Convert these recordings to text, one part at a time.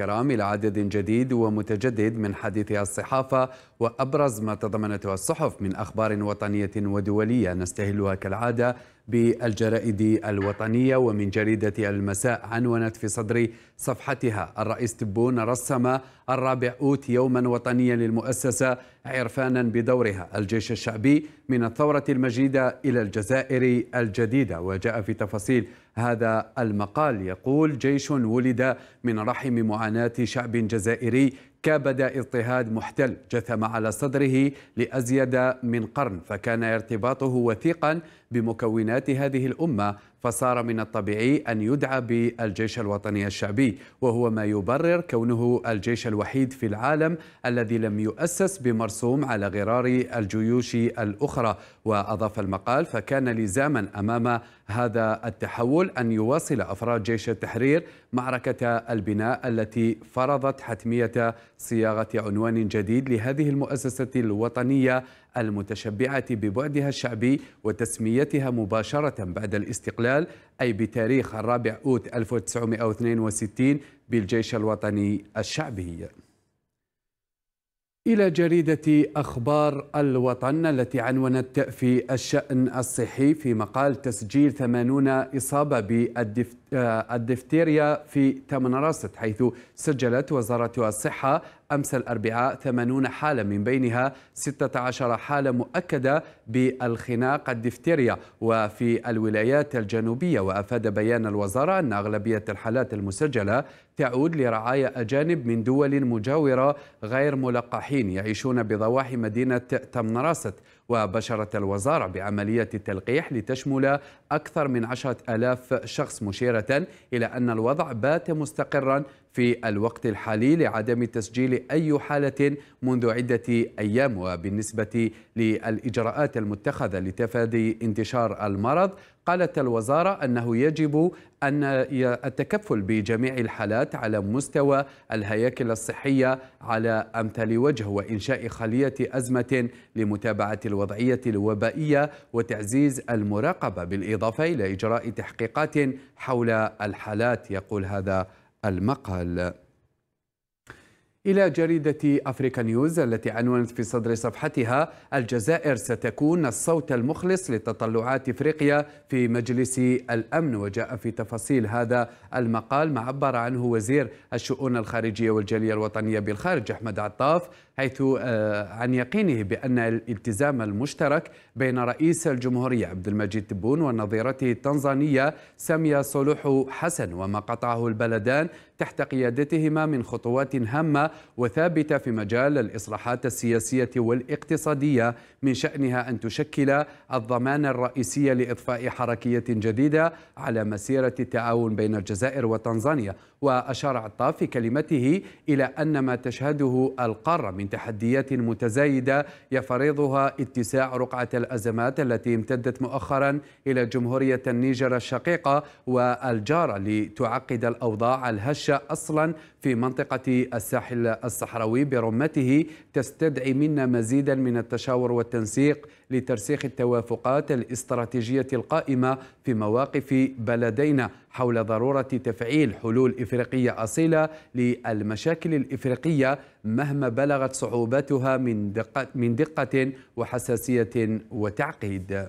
الكرام إلى عدد جديد ومتجدد من حديثها الصحافة وأبرز ما تضمنته الصحف من أخبار وطنية ودولية نستهلها كالعادة بالجرائد الوطنية ومن جريدة المساء عنونت في صدر صفحتها الرئيس تبون رسم الرابع أوت يوما وطنيا للمؤسسة عرفانا بدورها الجيش الشعبي من الثورة المجيدة إلى الجزائر الجديدة وجاء في تفاصيل هذا المقال يقول جيش ولد من رحم معاناة شعب جزائري كابد اضطهاد محتل جثم على صدره لأزيد من قرن فكان ارتباطه وثيقا بمكونات هذه الأمة فصار من الطبيعي أن يدعى بالجيش الوطني الشعبي وهو ما يبرر كونه الجيش الوحيد في العالم الذي لم يؤسس بمرسوم على غرار الجيوش الأخرى وأضاف المقال فكان لزاما أمام هذا التحول أن يواصل أفراد جيش التحرير معركة البناء التي فرضت حتمية صياغة عنوان جديد لهذه المؤسسة الوطنية المتشبعة ببعدها الشعبي وتسميتها مباشرة بعد الاستقلال أي بتاريخ الرابع أوت 1962 بالجيش الوطني الشعبي إلى جريدة أخبار الوطن التي عنونت في الشأن الصحي في مقال تسجيل 80 إصابة بالدفتر آه، الدفتيريا في تمنراست حيث سجلت وزارة الصحة أمس الأربعاء 80 حالة من بينها 16 حالة مؤكدة بالخناق الدفتيريا وفي الولايات الجنوبية وأفاد بيان الوزارة أن أغلبية الحالات المسجلة تعود لرعايا أجانب من دول مجاورة غير ملقحين يعيشون بضواحي مدينة تمنراست وبشرت الوزارة بعملية التلقيح لتشمل أكثر من عشرة ألاف شخص مشيرة إلى أن الوضع بات مستقرا في الوقت الحالي لعدم تسجيل أي حالة منذ عدة أيام وبالنسبة للإجراءات المتخذة لتفادي انتشار المرض قالت الوزارة أنه يجب أن التكفل بجميع الحالات على مستوى الهياكل الصحية على أمثل وجه وإنشاء خلية أزمة لمتابعة الوضعية الوبائية وتعزيز المراقبة بالإضافة إلى إجراء تحقيقات حول الحالات يقول هذا المقهى إلى جريدة أفريكا نيوز التي عنونت في صدر صفحتها الجزائر ستكون الصوت المخلص لتطلعات إفريقيا في مجلس الأمن وجاء في تفاصيل هذا المقال ما عبر عنه وزير الشؤون الخارجية والجالية الوطنية بالخارج أحمد عطاف حيث آه، عن يقينه بأن الالتزام المشترك بين رئيس الجمهورية عبد المجيد تبون ونظيرته التنزانية سامية صلوح حسن وما قطعه البلدان تحت قيادتهما من خطوات هامة وثابتة في مجال الإصلاحات السياسية والاقتصادية من شأنها أن تشكل الضمان الرئيسي لإضفاء حركية جديدة على مسيرة التعاون بين الجزائر وتنزانيا وأشار عطاف في كلمته إلى أن ما تشهده القارة من تحديات متزايدة يفرضها اتساع رقعة الأزمات التي امتدت مؤخرا إلى جمهورية النيجر الشقيقة والجارة لتعقد الأوضاع الهشة تنشأ أصلا في منطقة الساحل الصحراوي برمته تستدعي منا مزيدا من التشاور والتنسيق لترسيخ التوافقات الاستراتيجية القائمة في مواقف بلدينا حول ضرورة تفعيل حلول إفريقية أصيلة للمشاكل الإفريقية مهما بلغت صعوباتها من دقة, من دقة وحساسية وتعقيد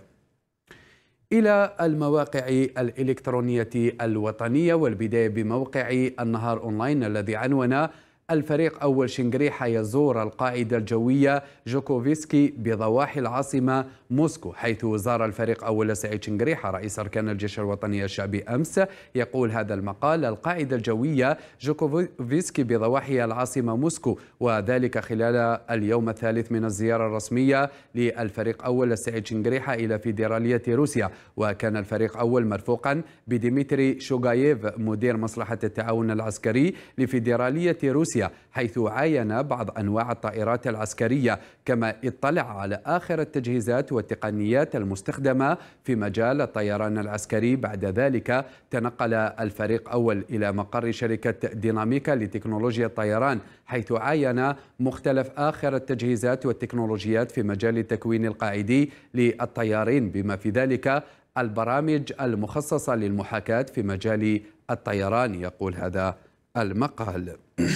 إلى المواقع الإلكترونية الوطنية والبداية بموقع النهار أونلاين الذي عنون الفريق أول شنغريحة يزور القاعدة الجوية جوكوفيسكي بضواحي العاصمة موسكو حيث زار الفريق أول سعيد شنغريحة رئيس أركان الجيش الوطني الشعبي أمس يقول هذا المقال القاعدة الجوية جوكوفيسكي بضواحي العاصمة موسكو وذلك خلال اليوم الثالث من الزيارة الرسمية للفريق أول سعيد شنغريحة إلى فيدرالية روسيا وكان الفريق أول مرفوقا بديمتري شوغايف مدير مصلحة التعاون العسكري لفيدرالية روسيا روسيا حيث عاين بعض أنواع الطائرات العسكرية كما اطلع على آخر التجهيزات والتقنيات المستخدمة في مجال الطيران العسكري بعد ذلك تنقل الفريق أول إلى مقر شركة ديناميكا لتكنولوجيا الطيران حيث عاين مختلف آخر التجهيزات والتكنولوجيات في مجال التكوين القاعدي للطيارين بما في ذلك البرامج المخصصة للمحاكاة في مجال الطيران يقول هذا المقال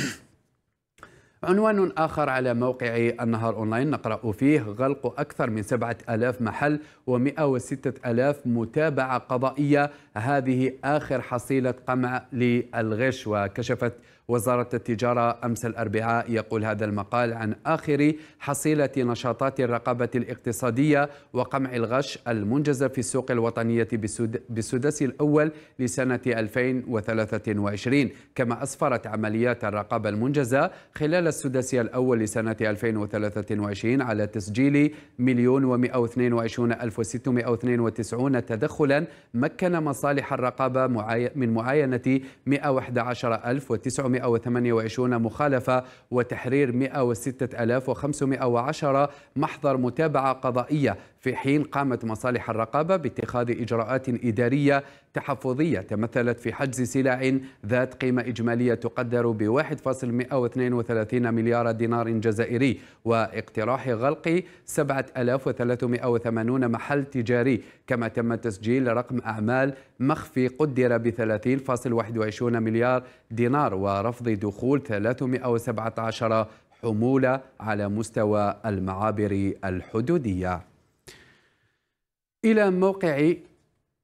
عنوان آخر على موقع النهار أونلاين نقرأ فيه غلق أكثر من 7000 محل و106000 متابعة قضائية هذه آخر حصيلة قمع للغش وكشفت وزارة التجارة أمس الأربعاء يقول هذا المقال عن آخر حصيلة نشاطات الرقابة الاقتصادية وقمع الغش المنجزة في السوق الوطنية بالسدس الأول لسنة 2023 كما أسفرت عمليات الرقابة المنجزة خلال السدس الأول لسنة 2023 على تسجيل مليون و وتسعون تدخلا مكن مصالح الرقابة من معاينة 111900 128 مخالفة وتحرير 106510 محضر متابعة قضائية في حين قامت مصالح الرقابة باتخاذ إجراءات إدارية تحفظية تمثلت في حجز سلع ذات قيمة إجمالية تقدر ب 1.132 مليار دينار جزائري واقتراح غلق 7380 محل تجاري كما تم تسجيل رقم أعمال مخفي قدر ب 30.21 مليار دينار ورفض دخول 317 حمولة على مستوى المعابر الحدودية إلى موقع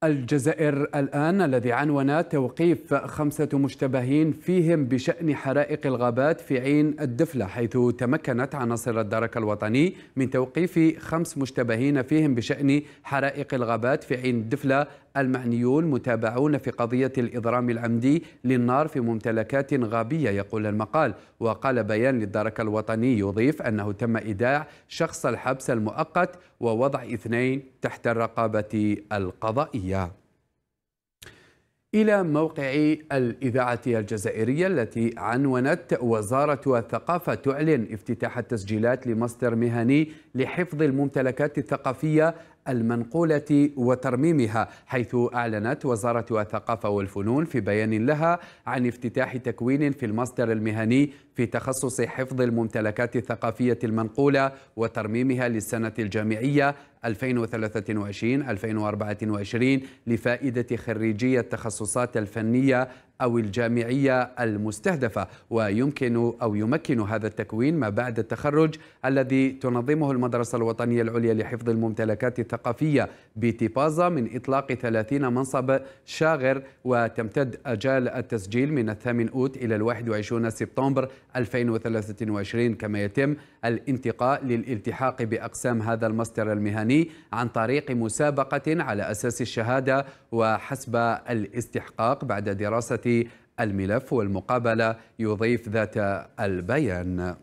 الجزائر الآن الذي عنون توقيف خمسة مشتبهين فيهم بشأن حرائق الغابات في عين الدفلة حيث تمكنت عناصر الدرك الوطني من توقيف خمس مشتبهين فيهم بشأن حرائق الغابات في عين الدفلة المعنيون متابعون في قضية الإضرام العمدي للنار في ممتلكات غابية يقول المقال وقال بيان للدرك الوطني يضيف أنه تم إيداع شخص الحبس المؤقت ووضع اثنين تحت الرقابة القضائية إلى موقع الإذاعة الجزائرية التي عنونت وزارة الثقافة تعلن افتتاح التسجيلات لمصدر مهني لحفظ الممتلكات الثقافية المنقولة وترميمها حيث أعلنت وزارة الثقافة والفنون في بيان لها عن افتتاح تكوين في المصدر المهني في تخصص حفظ الممتلكات الثقافية المنقولة وترميمها للسنة الجامعية 2023-2024 لفائدة خريجي التخصصات الفنية أو الجامعية المستهدفة ويمكن أو يمكن هذا التكوين ما بعد التخرج الذي تنظمه المدرسة الوطنية العليا لحفظ الممتلكات الثقافية بتيبازا من إطلاق 30 منصب شاغر وتمتد أجال التسجيل من الثامن أوت إلى الواحد 21 سبتمبر 2023 كما يتم الانتقاء للالتحاق بأقسام هذا المصدر المهني عن طريق مسابقة على أساس الشهادة وحسب الاستحقاق بعد دراسة الملف والمقابلة يضيف ذات البيان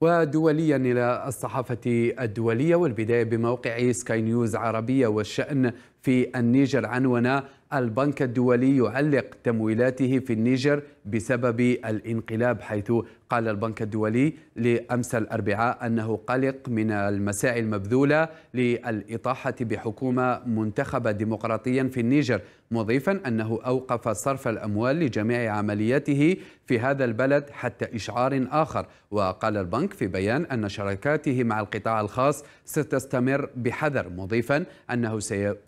ودوليا إلى الصحافة الدولية والبداية بموقع سكاي نيوز عربية والشأن في النيجر عنونا البنك الدولي يعلق تمويلاته في النيجر بسبب الانقلاب حيث قال البنك الدولي لأمس الأربعاء أنه قلق من المساعي المبذولة للإطاحة بحكومة منتخبة ديمقراطيا في النيجر مضيفا أنه أوقف صرف الأموال لجميع عملياته في هذا البلد حتى إشعار آخر وقال البنك في بيان أن شراكاته مع القطاع الخاص ستستمر بحذر مضيفا أنه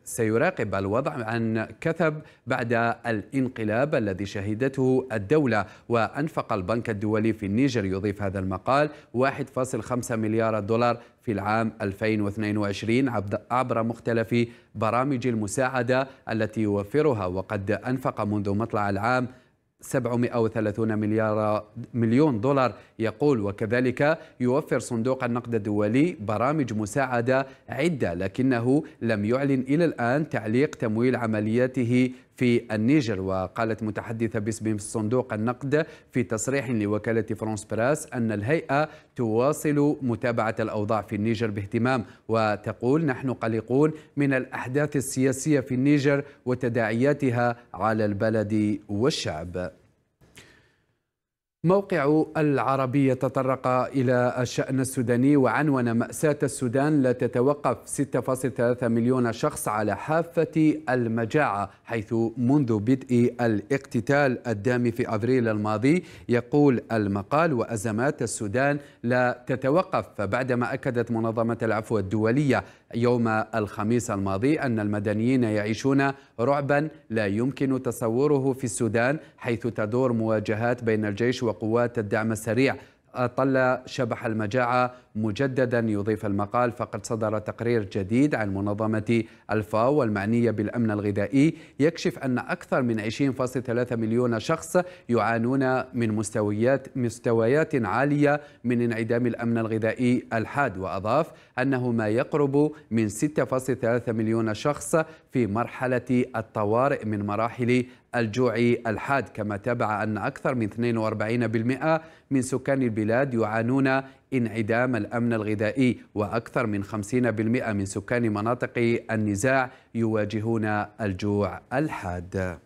سيراقب الوضع عن كثب بعد الانقلاب الذي شهدته الدولة وأنفق البنك الدولي في النيجر يضيف هذا المقال 1.5 مليار دولار في العام 2022 عبر مختلف برامج المساعدة التي يوفرها وقد أنفق منذ مطلع العام 730 مليار مليون دولار يقول وكذلك يوفر صندوق النقد الدولي برامج مساعدة عدة لكنه لم يعلن إلى الآن تعليق تمويل عملياته في النيجر وقالت متحدثة باسم صندوق النقد في تصريح لوكالة فرانس براس أن الهيئة تواصل متابعة الأوضاع في النيجر باهتمام وتقول نحن قلقون من الأحداث السياسية في النيجر وتداعياتها على البلد والشعب موقع العربية تطرق إلى الشأن السوداني وعنون مأساة السودان لا تتوقف 6.3 مليون شخص على حافة المجاعة حيث منذ بدء الاقتتال الدام في أبريل الماضي يقول المقال وأزمات السودان لا تتوقف فبعدما أكدت منظمة العفو الدولية يوم الخميس الماضي أن المدنيين يعيشون رعبا لا يمكن تصوره في السودان حيث تدور مواجهات بين الجيش وقوات الدعم السريع طل شبح المجاعة مجددا يضيف المقال فقد صدر تقرير جديد عن منظمة الفاو والمعنية بالأمن الغذائي يكشف أن أكثر من 20.3 مليون شخص يعانون من مستويات مستويات عالية من انعدام الأمن الغذائي الحاد وأضاف أنه ما يقرب من 6.3 مليون شخص في مرحلة الطوارئ من مراحل الجوع الحاد كما تابع أن أكثر من 42% من سكان البلاد يعانون انعدام الأمن الغذائي وأكثر من 50% من سكان مناطق النزاع يواجهون الجوع الحاد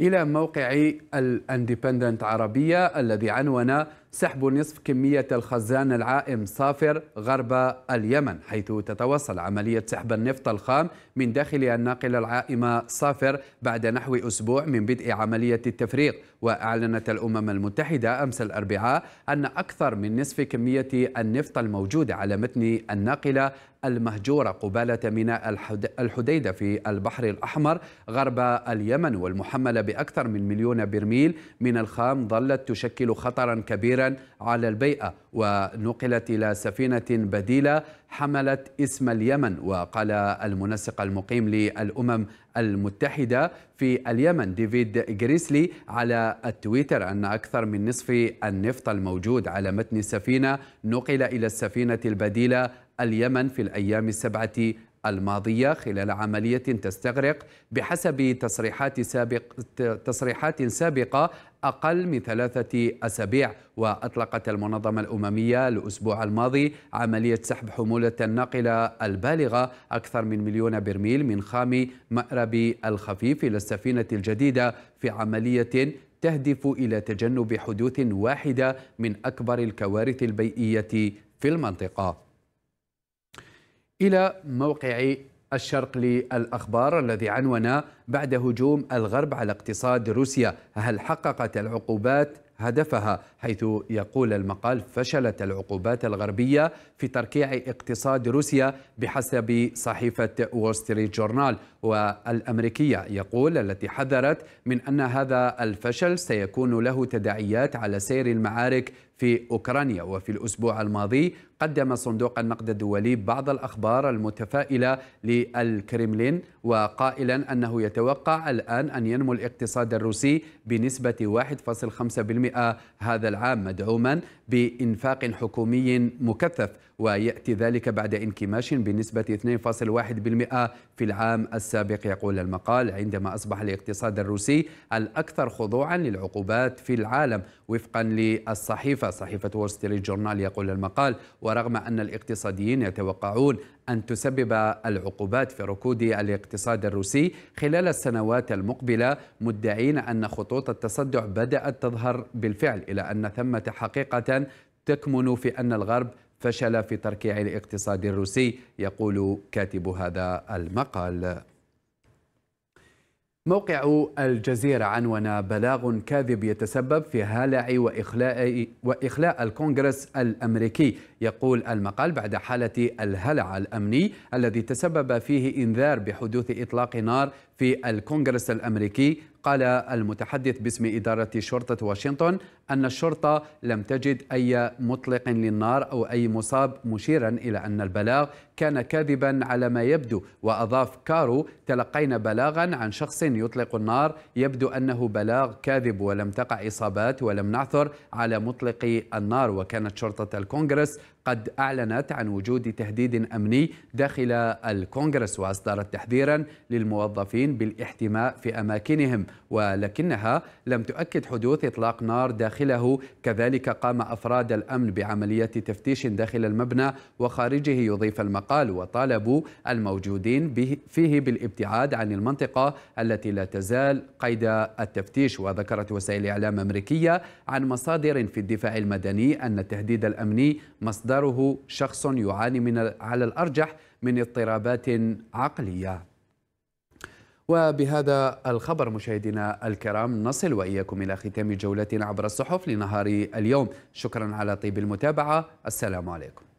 إلى موقع الاندبندنت عربية الذي عنون سحب نصف كمية الخزان العائم صافر غرب اليمن حيث تتواصل عملية سحب النفط الخام من داخل الناقلة العائمة صافر بعد نحو أسبوع من بدء عملية التفريغ وأعلنت الأمم المتحدة أمس الأربعاء أن أكثر من نصف كمية النفط الموجودة على متن الناقلة المهجورة قبالة ميناء الحديدة في البحر الأحمر غرب اليمن والمحملة بأكثر من مليون برميل من الخام ظلت تشكل خطرا كبيرا على البيئة ونقلت إلى سفينة بديلة حملت اسم اليمن وقال المنسق المقيم للأمم المتحدة في اليمن ديفيد جريسلي على التويتر أن أكثر من نصف النفط الموجود على متن السفينة نقل إلى السفينة البديلة اليمن في الأيام السبعة الماضية خلال عملية تستغرق بحسب تصريحات سابق تصريحات سابقة أقل من ثلاثة أسابيع وأطلقت المنظمة الأممية الأسبوع الماضي عملية سحب حمولة الناقلة البالغة أكثر من مليون برميل من خام مأرب الخفيف إلى السفينة الجديدة في عملية تهدف إلى تجنب حدوث واحدة من أكبر الكوارث البيئية في المنطقة إلى موقع الشرق للأخبار الذي عنون بعد هجوم الغرب على اقتصاد روسيا هل حققت العقوبات هدفها حيث يقول المقال فشلت العقوبات الغربية في تركيع اقتصاد روسيا بحسب صحيفة وول ستريت جورنال والأمريكية يقول التي حذرت من أن هذا الفشل سيكون له تداعيات على سير المعارك في أوكرانيا وفي الأسبوع الماضي قدم صندوق النقد الدولي بعض الأخبار المتفائلة للكريملين وقائلا أنه يتوقع الآن أن ينمو الاقتصاد الروسي بنسبة 1.5% هذا العام مدعوما بإنفاق حكومي مكثف ويأتي ذلك بعد انكماش بنسبة 2.1% في العام السابق يقول المقال عندما أصبح الاقتصاد الروسي الأكثر خضوعا للعقوبات في العالم وفقا للصحيفة صحيفة وول ستريت جورنال يقول المقال ورغم أن الاقتصاديين يتوقعون أن تسبب العقوبات في ركود الاقتصاد الروسي خلال السنوات المقبلة مدعين أن خطوط التصدع بدأت تظهر بالفعل إلى أن ثمة حقيقة تكمن في أن الغرب فشل في تركيع الاقتصاد الروسي يقول كاتب هذا المقال موقع الجزيرة عنون بلاغ كاذب يتسبب في هلع وإخلاء, وإخلاء الكونغرس الأمريكي يقول المقال بعد حالة الهلع الأمني الذي تسبب فيه إنذار بحدوث إطلاق نار في الكونغرس الأمريكي قال المتحدث باسم إدارة شرطة واشنطن أن الشرطة لم تجد أي مطلق للنار أو أي مصاب مشيرا إلى أن البلاغ كان كاذبا على ما يبدو وأضاف كارو تلقينا بلاغا عن شخص يطلق النار يبدو أنه بلاغ كاذب ولم تقع إصابات ولم نعثر على مطلق النار وكانت شرطة الكونغرس قد أعلنت عن وجود تهديد أمني داخل الكونغرس وأصدرت تحذيرا للموظفين بالاحتماء في أماكنهم ولكنها لم تؤكد حدوث إطلاق نار داخل داخله كذلك قام أفراد الأمن بعملية تفتيش داخل المبنى وخارجه يضيف المقال وطالبوا الموجودين فيه بالابتعاد عن المنطقة التي لا تزال قيد التفتيش وذكرت وسائل إعلام أمريكية عن مصادر في الدفاع المدني أن التهديد الأمني مصدره شخص يعاني من على الأرجح من اضطرابات عقليه وبهذا الخبر مشاهدينا الكرام نصل وإياكم إلى ختام جولتنا عبر الصحف لنهار اليوم شكرا على طيب المتابعة السلام عليكم